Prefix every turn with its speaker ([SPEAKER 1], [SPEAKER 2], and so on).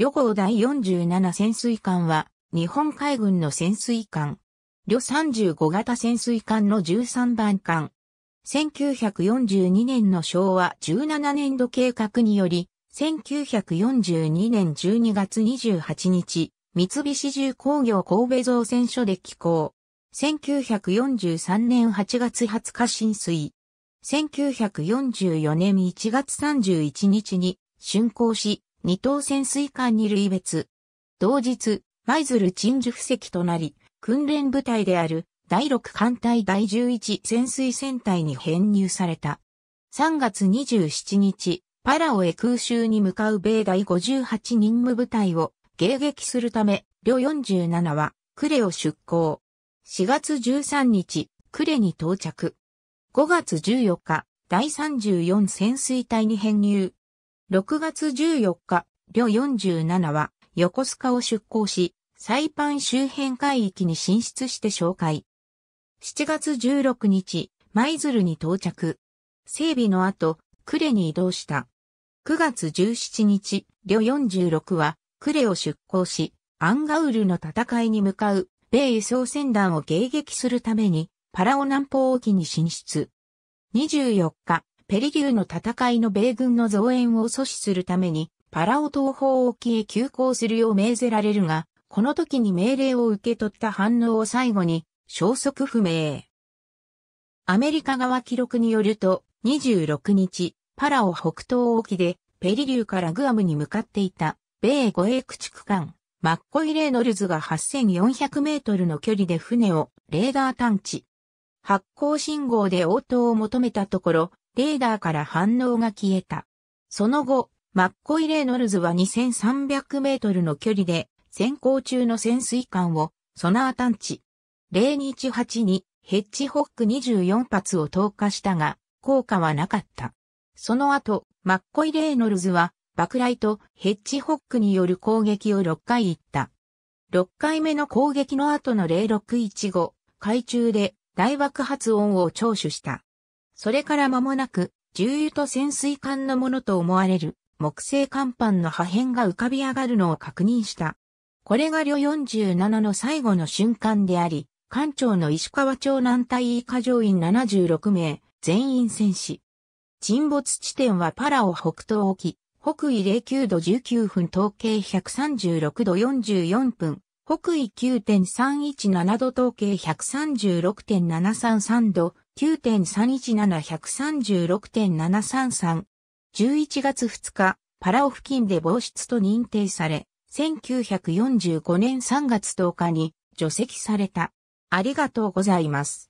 [SPEAKER 1] 旅行第47潜水艦は、日本海軍の潜水艦。旅35型潜水艦の13番艦。1942年の昭和17年度計画により、1942年12月28日、三菱重工業神戸造船所で寄港。1943年8月20日浸水。1944年1月31日に竣工し、二等潜水艦に類別。同日、舞鶴鎮守布石となり、訓練部隊である第6艦隊第11潜水船隊に編入された。3月27日、パラオへ空襲に向かう米第58任務部隊を迎撃するため、四47は、クレを出港。4月13日、クレに到着。5月14日、第34潜水隊に編入。6月14日、旅47は横須賀を出港し、サイパン周辺海域に進出して紹介。7月16日、舞鶴に到着。整備の後、呉に移動した。9月17日、旅46は、呉を出港し、アンガウルの戦いに向かう、米輸送船団を迎撃するために、パラオ南方沖に進出。24日、ペリリューの戦いの米軍の増援を阻止するために、パラオ東方沖へ急行するよう命ぜられるが、この時に命令を受け取った反応を最後に、消息不明。アメリカ側記録によると、26日、パラオ北東沖で、ペリリューからグアムに向かっていた、米護衛駆逐艦、マッコイ・レーノルズが8400メートルの距離で船をレーダー探知。発光信号で応答を求めたところ、レーダーから反応が消えた。その後、マッコイ・レイノルズは2300メートルの距離で、潜航中の潜水艦をソナー探知。0218にヘッジホック24発を投下したが、効果はなかった。その後、マッコイ・レイノルズは、爆雷とヘッジホックによる攻撃を6回行った。6回目の攻撃の後の0615、海中で大爆発音を聴取した。それから間もなく、重油と潜水艦のものと思われる木製甲板の破片が浮かび上がるのを確認した。これが旅47の最後の瞬間であり、艦長の石川町南隊以下乗員76名、全員戦死。沈没地点はパラオ北東沖、北緯09度19分統計136度44分、北緯9.317度統計136.733度、9.317136.733。11月2日、パラオ付近で防湿と認定され、1945年3月10日に除籍された。ありがとうございます。